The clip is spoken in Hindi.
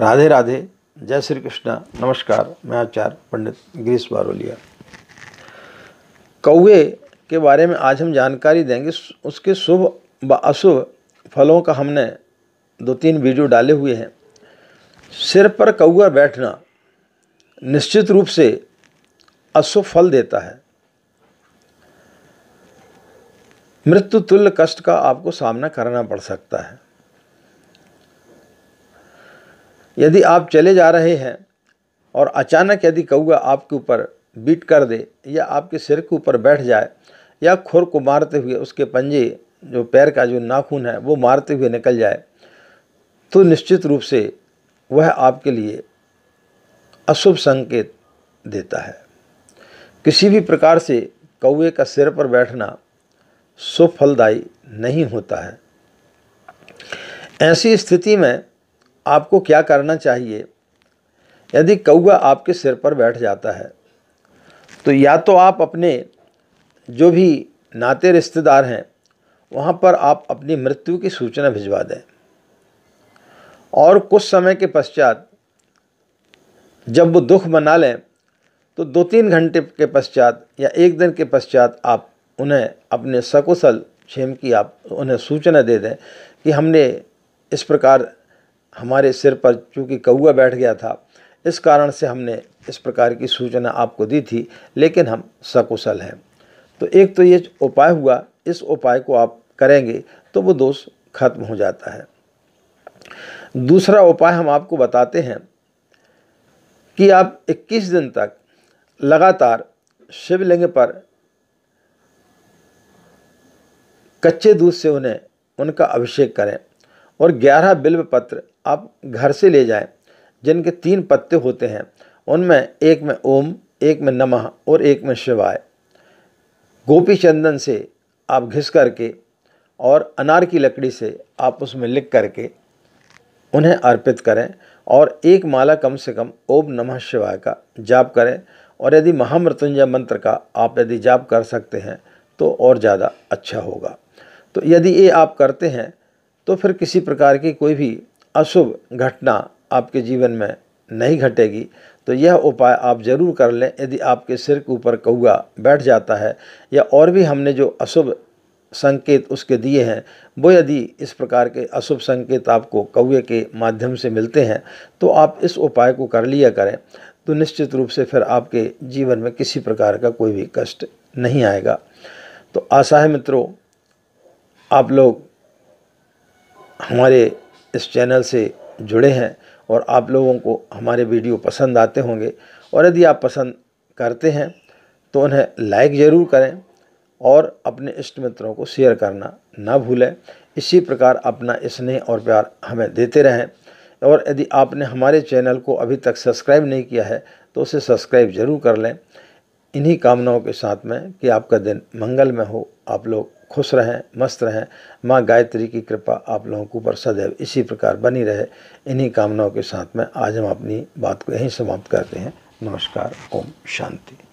राधे राधे जय श्री कृष्ण नमस्कार मैं आचार्य पंडित गिरीश बारोलिया कौए के बारे में आज हम जानकारी देंगे उसके शुभ व अशुभ फलों का हमने दो तीन वीडियो डाले हुए हैं सिर पर कौआ बैठना निश्चित रूप से अशुभ फल देता है मृत्यु तुल्य कष्ट का आपको सामना करना पड़ सकता है यदि आप चले जा रहे हैं और अचानक यदि कौआ आपके ऊपर बीट कर दे या आपके सिर के ऊपर बैठ जाए या खुर को मारते हुए उसके पंजे जो पैर का जो नाखून है वो मारते हुए निकल जाए तो निश्चित रूप से वह आपके लिए अशुभ संकेत देता है किसी भी प्रकार से कौए का सिर पर बैठना सुफलदायी नहीं होता है ऐसी स्थिति में आपको क्या करना चाहिए यदि कौआ आपके सिर पर बैठ जाता है तो या तो आप अपने जो भी नाते रिश्तेदार हैं वहाँ पर आप अपनी मृत्यु की सूचना भिजवा दें और कुछ समय के पश्चात जब वो दुख मना लें तो दो तीन घंटे के पश्चात या एक दिन के पश्चात आप उन्हें अपने सकुशल क्षेम की आप उन्हें सूचना दे दें कि हमने इस प्रकार हमारे सिर पर चूँकि कौआ बैठ गया था इस कारण से हमने इस प्रकार की सूचना आपको दी थी लेकिन हम सकुशल हैं तो एक तो ये उपाय हुआ इस उपाय को आप करेंगे तो वो दोष खत्म हो जाता है दूसरा उपाय हम आपको बताते हैं कि आप 21 दिन तक लगातार शिवलिंग पर कच्चे दूध से उन्हें उनका अभिषेक करें और 11 बिल्व पत्र आप घर से ले जाएं जिनके तीन पत्ते होते हैं उनमें एक में ओम एक में नमः और एक में शिवाय गोपी चंदन से आप घिस करके और अनार की लकड़ी से आप उसमें लिख करके उन्हें अर्पित करें और एक माला कम से कम ओम नमः शिवाय का जाप करें और यदि महामृत्युंजय मंत्र का आप यदि जाप कर सकते हैं तो और ज़्यादा अच्छा होगा तो यदि ये आप करते हैं तो फिर किसी प्रकार की कोई भी अशुभ घटना आपके जीवन में नहीं घटेगी तो यह उपाय आप ज़रूर कर लें यदि आपके सिर के ऊपर कौआ बैठ जाता है या और भी हमने जो अशुभ संकेत उसके दिए हैं वो यदि इस प्रकार के अशुभ संकेत आपको कौए के माध्यम से मिलते हैं तो आप इस उपाय को कर लिया करें तो निश्चित रूप से फिर आपके जीवन में किसी प्रकार का कोई भी कष्ट नहीं आएगा तो आशा है मित्रों आप लोग हमारे इस चैनल से जुड़े हैं और आप लोगों को हमारे वीडियो पसंद आते होंगे और यदि आप पसंद करते हैं तो उन्हें लाइक ज़रूर करें और अपने इष्ट मित्रों को शेयर करना ना भूलें इसी प्रकार अपना स्नेह और प्यार हमें देते रहें और यदि आपने हमारे चैनल को अभी तक सब्सक्राइब नहीं किया है तो उसे सब्सक्राइब ज़रूर कर लें इन्हीं कामनाओं के साथ में कि आपका दिन मंगल में हो आप लोग खुश रहें मस्त रहें माँ गायत्री की कृपा आप लोगों के ऊपर सदैव इसी प्रकार बनी रहे इन्हीं कामनाओं के साथ में आज हम अपनी बात को यहीं समाप्त करते हैं नमस्कार ओम शांति